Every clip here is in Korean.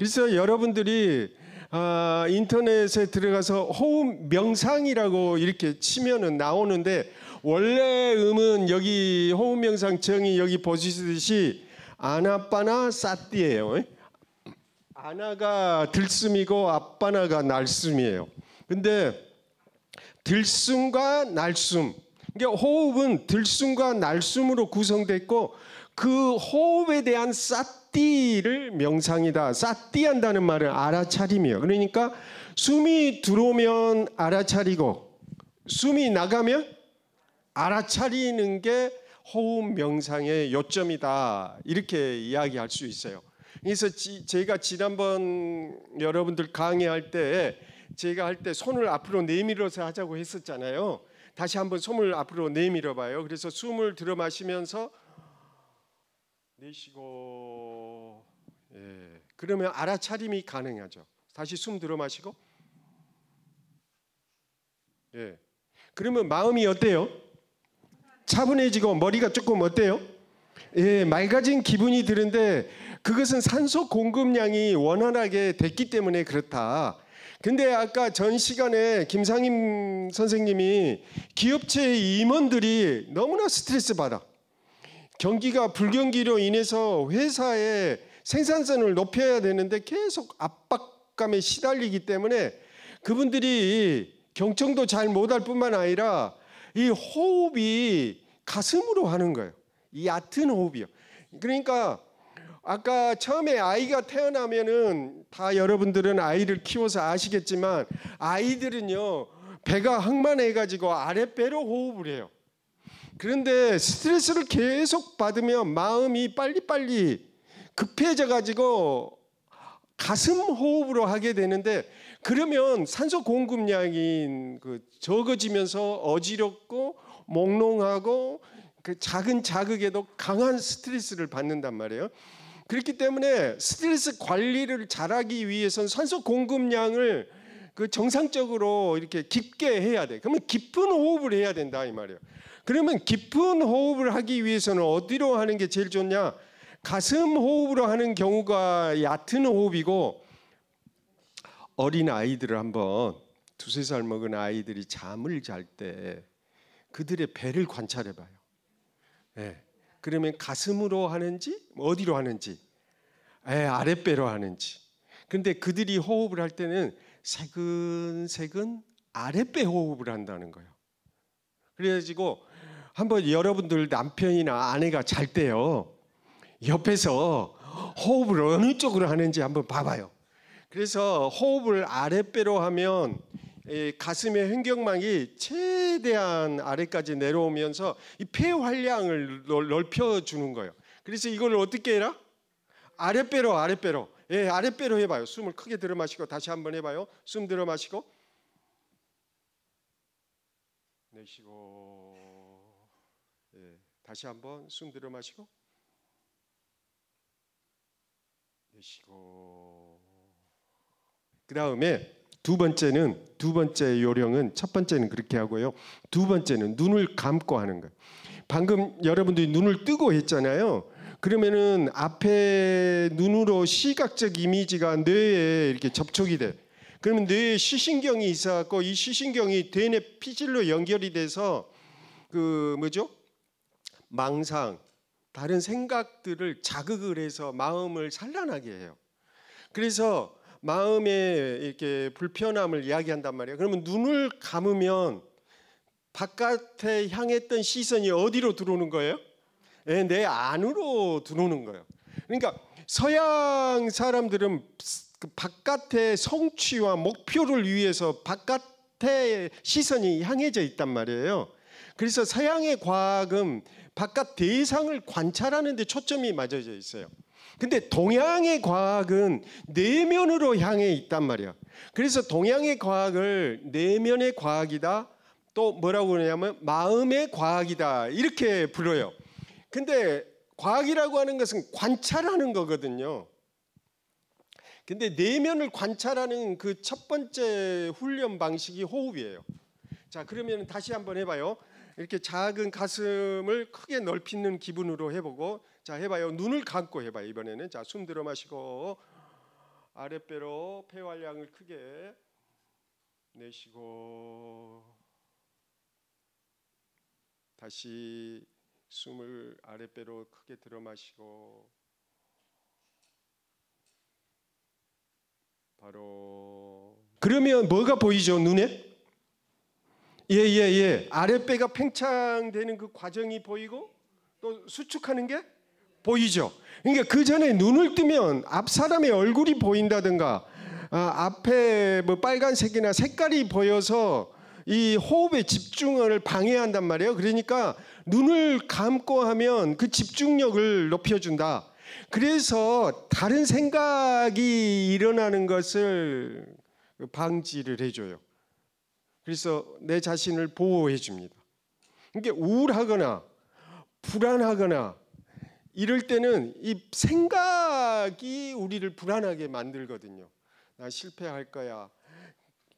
그래서 여러분들이 아, 인터넷에 들어가서 호흡 명상이라고 이렇게 치면은 나오는데 원래 음은 여기 호흡 명상 정의 여기 보시듯이 아나빠나 사띠예요. 아나가 들숨이고 아빠나가 날숨이에요. 근데 들숨과 날숨. 그러니까 호흡은 들숨과 날숨으로 구성됐고 그 호흡에 대한 사띠 싸띠를 명상이다. 싸띠한다는 말은 알아차림이에요. 그러니까 숨이 들어오면 알아차리고 숨이 나가면 알아차리는 게 호흡 명상의 요점이다. 이렇게 이야기할 수 있어요. 그래서 지, 제가 지난번 여러분들 강의할 때 제가 할 때 손을 앞으로 내밀어서 하자고 했었잖아요. 다시 한번 손을 앞으로 내밀어 봐요. 그래서 숨을 들어 마시면서 내쉬고 예. 그러면 알아차림이 가능하죠. 다시 숨 들어 마시고 예. 그러면 마음이 어때요? 차분해지고 머리가 조금 어때요? 예, 맑아진 기분이 드는데 그것은 산소 공급량이 원활하게 됐기 때문에 그렇다. 근데 아까 전 시간에 김상임 선생님이 기업체의 임원들이 너무나 스트레스 받아. 경기가 불경기로 인해서 회사의 생산성을 높여야 되는데 계속 압박감에 시달리기 때문에 그분들이 경청도 잘 못할 뿐만 아니라 이 호흡이 가슴으로 하는 거예요. 이 얕은 호흡이요. 그러니까 아까 처음에 아이가 태어나면은 다 여러분들은 아이를 키워서 아시겠지만 아이들은요 배가 항만해가지고 아랫배로 호흡을 해요. 그런데 스트레스를 계속 받으면 마음이 빨리빨리 급해져 가지고 가슴 호흡으로 하게 되는데 그러면 산소 공급량이 그 적어지면서 어지럽고 몽롱하고 그 작은 자극에도 강한 스트레스를 받는단 말이에요. 그렇기 때문에 스트레스 관리를 잘하기 위해선 산소 공급량을 그 정상적으로 이렇게 깊게 해야 돼. 그러면 깊은 호흡을 해야 된다 이 말이에요. 그러면 깊은 호흡을 하기 위해서는 어디로 하는 게 제일 좋냐? 가슴 호흡으로 하는 경우가 얕은 호흡이고 어린 아이들을 한번 두세 살 먹은 아이들이 잠을 잘 때 그들의 배를 관찰해 봐요. 네. 그러면 가슴으로 하는지 어디로 하는지 에, 예, 아랫배로 하는지 근데 그들이 호흡을 할 때는 세근세근 아랫배 호흡을 한다는 거예요. 그래가지고 한번 여러분들 남편이나 아내가 잘 때요. 옆에서 호흡을 어느 쪽으로 하는지 한번 봐봐요. 그래서 호흡을 아랫배로 하면 가슴의 횡격막이 최대한 아래까지 내려오면서 이 폐활량을 넓혀주는 거예요. 그래서 이걸 어떻게 해라? 아랫배로 아랫배로 예, 아랫배로 해봐요. 숨을 크게 들어 마시고 다시 한번 해봐요. 숨 들어 마시고 내쉬고 다시 한번 숨 들여 마시고 내쉬고 그 다음에 두 번째는 두 번째 요령은 첫 번째는 그렇게 하고요. 두 번째는 눈을 감고 하는 거예요. 방금 여러분들이 눈을 뜨고 했잖아요. 그러면은 앞에 눈으로 시각적 이미지가 뇌에 이렇게 접촉이 돼. 그러면 뇌에 시신경이 있어갖고 이 시신경이 대뇌 피질로 연결이 돼서 그 뭐죠? 망상, 다른 생각들을 자극을 해서 마음을 산란하게 해요. 그래서 마음의 이렇게 불편함을 이야기한단 말이에요. 그러면 눈을 감으면 바깥에 향했던 시선이 어디로 들어오는 거예요? 네, 내 안으로 들어오는 거예요. 그러니까 서양 사람들은 그 바깥의 성취와 목표를 위해서 바깥의 시선이 향해져 있단 말이에요. 그래서 서양의 과학은 바깥 대상을 관찰하는 데 초점이 맞아져 있어요. 근데 동양의 과학은 내면으로 향해 있단 말이야. 그래서 동양의 과학을 내면의 과학이다. 또 뭐라고 그러냐면 마음의 과학이다. 이렇게 불러요. 근데 과학이라고 하는 것은 관찰하는 거거든요. 근데 내면을 관찰하는 그 첫 번째 훈련 방식이 호흡이에요. 자, 그러면 다시 한번 해봐요. 이렇게 작은 가슴을 크게 넓히는 기분으로 해보고 자 해봐요. 눈을 감고 해봐요. 이번에는 자 숨 들어 마시고 아랫배로 폐활량을 크게 내쉬고 다시 숨을 아랫배로 크게 들어 마시고 바로 그러면 뭐가 보이죠 눈에? 예, 예, 예, 예. 아랫배가 팽창되는 그 과정이 보이고 또 수축하는 게 보이죠. 그러니까 그 전에 눈을 뜨면 앞 사람의 얼굴이 보인다든가 아, 앞에 뭐 빨간색이나 색깔이 보여서 이 호흡의 집중을 방해한단 말이에요. 그러니까 눈을 감고 하면 그 집중력을 높여준다. 그래서 다른 생각이 일어나는 것을 방지를 해줘요. 그래서 내 자신을 보호해 줍니다. 이게 그러니까 우울하거나 불안하거나 이럴 때는 이 생각이 우리를 불안하게 만들거든요. 나 실패할 거야.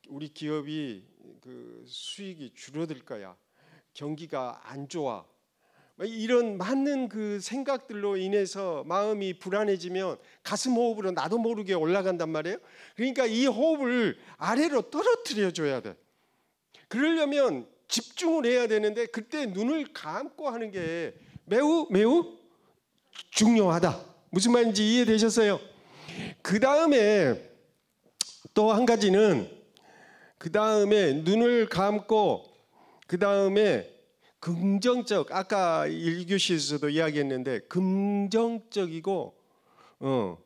우리 기업이 그 수익이 줄어들 거야. 경기가 안 좋아. 이런 많은 그 생각들로 인해서 마음이 불안해지면 가슴 호흡으로 나도 모르게 올라간단 말이에요. 그러니까 이 호흡을 아래로 떨어뜨려 줘야 돼. 그러려면 집중을 해야 되는데 그때 눈을 감고 하는 게 매우 매우 중요하다. 무슨 말인지 이해되셨어요? 그 다음에 또 한 가지는 그 다음에 눈을 감고 그 다음에 긍정적 아까 1교시에서도 이야기했는데 긍정적이고 어,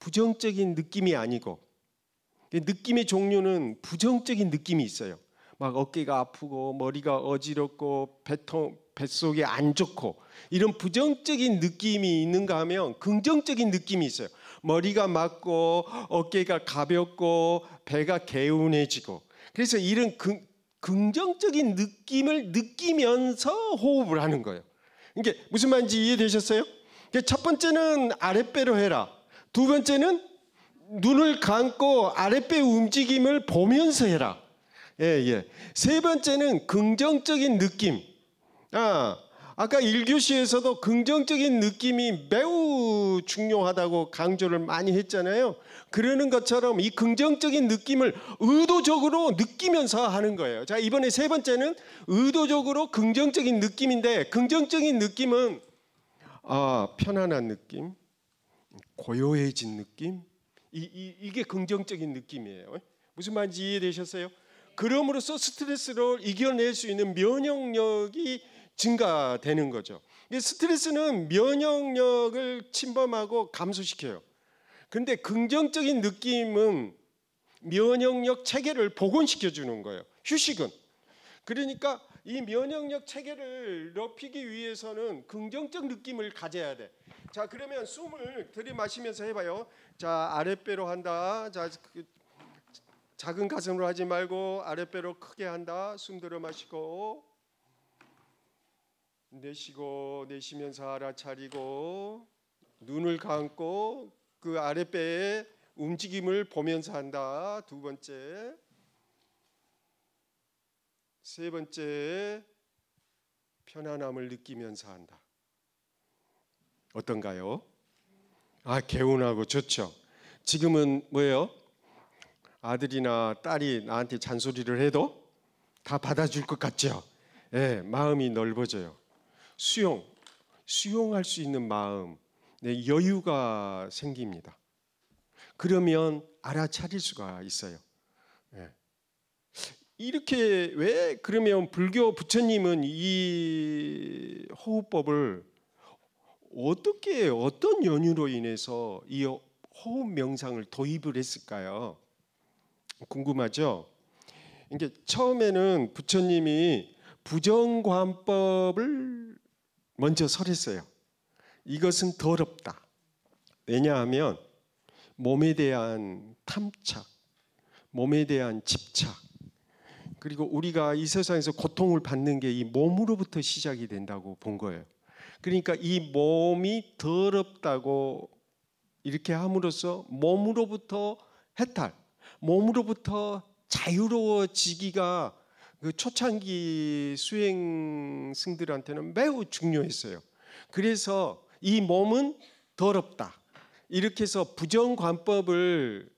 부정적인 느낌이 아니고 느낌의 종류는 부정적인 느낌이 있어요. 막 어깨가 아프고 머리가 어지럽고 배통 뱃속이 안 좋고 이런 부정적인 느낌이 있는가 하면 긍정적인 느낌이 있어요. 머리가 맞고 어깨가 가볍고 배가 개운해지고 그래서 이런 긍, 긍정적인 느낌을 느끼면서 호흡을 하는 거예요. 이게 무슨 말인지 이해되셨어요? 그 첫 번째는 아랫배로 해라. 두 번째는 눈을 감고 아랫배 움직임을 보면서 해라. 예, 예. 세 번째는 긍정적인 느낌. 아, 아까 1교시에서도 긍정적인 느낌이 매우 중요하다고 강조를 많이 했잖아요. 그러는 것처럼 이 긍정적인 느낌을 의도적으로 느끼면서 하는 거예요. 자, 이번에 세 번째는 의도적으로 긍정적인 느낌인데, 긍정적인 느낌은 아, 편안한 느낌, 고요해진 느낌, 이, 이, 이게 긍정적인 느낌이에요. 무슨 말인지 이해되셨어요? 그럼으로써 스트레스를 이겨낼 수 있는 면역력이 증가되는 거죠. 스트레스는 면역력을 침범하고 감소시켜요. 근데 긍정적인 느낌은 면역력 체계를 복원시켜 주는 거예요. 휴식은. 그러니까 이 면역력 체계를 높이기 위해서는 긍정적 느낌을 가져야 돼. 자, 그러면 숨을 들이마시면서 해봐요. 자, 아랫배로 한다. 자, 그 작은 가슴으로 하지 말고 아랫배로 크게 한다. 숨 들어 마시고 내쉬고 내쉬면서 알아차리고 눈을 감고 그아랫배의 움직임을 보면서 한다. 두 번째. 세 번째. 편안함을 느끼면서 한다. 어떤가요? 아, 개운하고 좋죠. 지금은 뭐예요? 아들이나 딸이 나한테 잔소리를 해도 다 받아줄 것 같죠. 예, 마음이 넓어져요. 수용, 수용할 수 있는 마음, 네, 여유가 생깁니다. 그러면 알아차릴 수가 있어요. 네. 이렇게 왜 그러면 불교 부처님은 이 호흡법을 어떻게 어떤 연유로 인해서 이 호흡 명상을 도입을 했을까요? 궁금하죠? 이게 처음에는 부처님이 부정관법을 먼저 설했어요. 이것은 더럽다. 왜냐하면 몸에 대한 탐착, 몸에 대한 집착, 그리고 우리가 이 세상에서 고통을 받는 게 이 몸으로부터 시작이 된다고 본 거예요. 그러니까 이 몸이 더럽다고 이렇게 함으로써 몸으로부터 해탈, 몸으로부터 자유로워지기가 그 초창기 수행승들한테는 매우 중요했어요. 그래서 이 몸은 더럽다. 이렇게 해서 부정관법을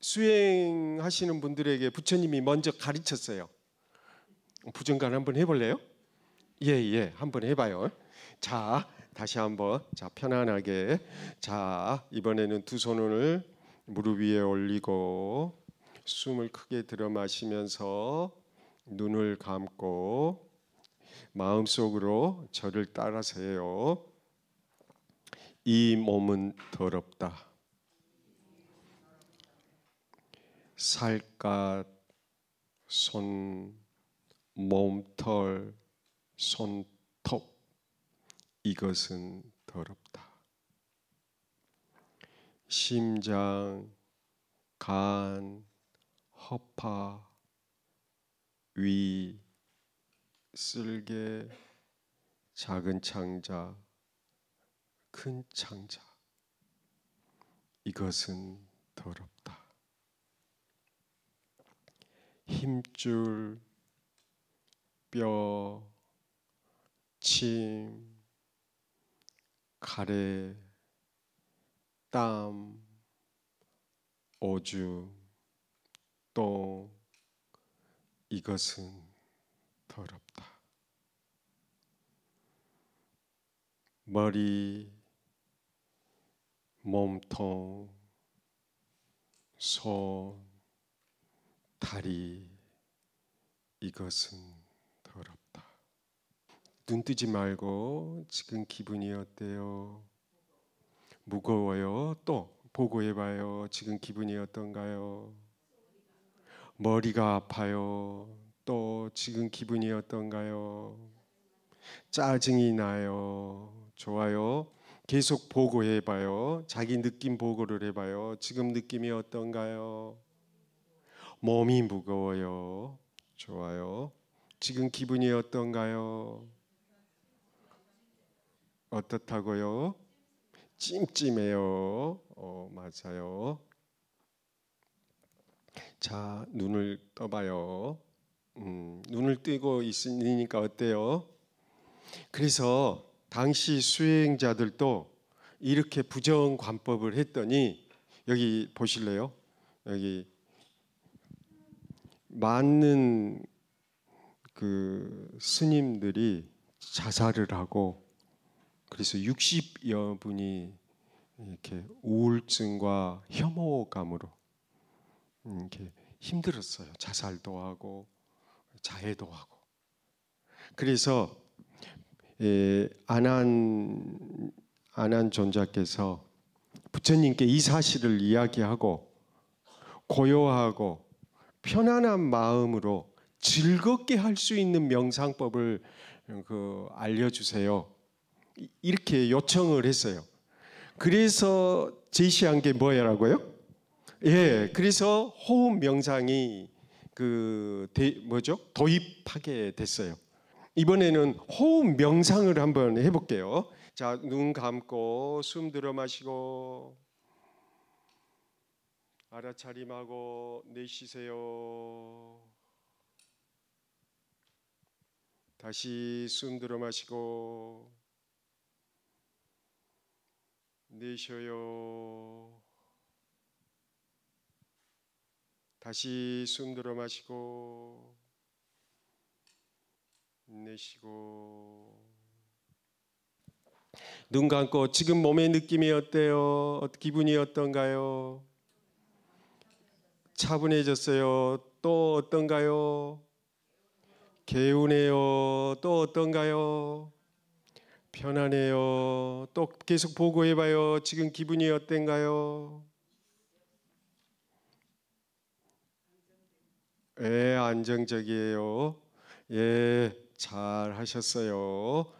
수행하시는 분들에게 부처님이 먼저 가르쳤어요. 부정관 한번 해볼래요? 예, 예, 한번 해봐요. 자, 다시 한번. 자, 편안하게. 자, 이번에는 두 손을 무릎 위에 올리고 숨을 크게 들어 마시면서 눈을 감고 마음속으로 저를 따라세요. 이 몸은 더럽다. 살갗, 손, 몸털, 손톱 이것은 더럽다. 심장, 간, 허파, 위, 쓸개, 작은 창자, 큰 창자. 이것은 더럽다. 힘줄, 뼈, 침, 가래, 땀, 오주, 똥, 이것은 더럽다. 머리, 몸통, 손, 다리, 이것은 더럽다. 눈 뜨지 말고 지금 기분이 어때요? 무거워요. 또 보고해 봐요. 지금 기분이 어떤가요? 머리가 아파요. 또 지금 기분이 어떤가요? 짜증이 나요. 좋아요. 계속 보고해 봐요. 자기 느낌 보고를 해 봐요. 지금 느낌이 어떤가요? 몸이 무거워요. 좋아요. 지금 기분이 어떤가요? 어떻다고요? 찜찜해요. 어, 맞아요. 자, 눈을 떠봐요. 음, 눈을 뜨고 있으니까 어때요? 그래서 당시 수행자들도 이렇게 부정관법을 했더니 여기 보실래요? 여기 많은 그 스님들이 자살을 하고 그래서 60여 분이 이렇게 우울증과 혐오감으로 음, 이렇게 힘들었어요. 자살도 하고 자해도 하고. 그래서 예, 안한 안한 존자께서 부처님께 이 사실을 이야기하고 고요하고 편안한 마음으로 즐겁게 할 수 있는 명상법을 그 알려주세요. 이렇게 요청을 했어요. 그래서 제시한 게 뭐야라고요? 예, 그래서 호흡 명상이 그 대, 뭐죠? 도입하게 됐어요. 이번에는 호흡 명상을 한번 해볼게요. 자, 눈 감고 숨 들어 마시고 알아차림하고 내쉬세요. 다시 숨 들어 마시고 내쉬어요. 다시 숨 들어 마시고 내쉬고 눈 감고 지금 몸의 느낌이 어때요? 기분이 어떤가요? 차분해졌어요. 또 어떤가요? 개운해요. 또 어떤가요? 편안해요. 또 계속 보고해봐요. 지금 기분이 어땠가요 예, 안정적이에요. 예, 잘 하셨어요.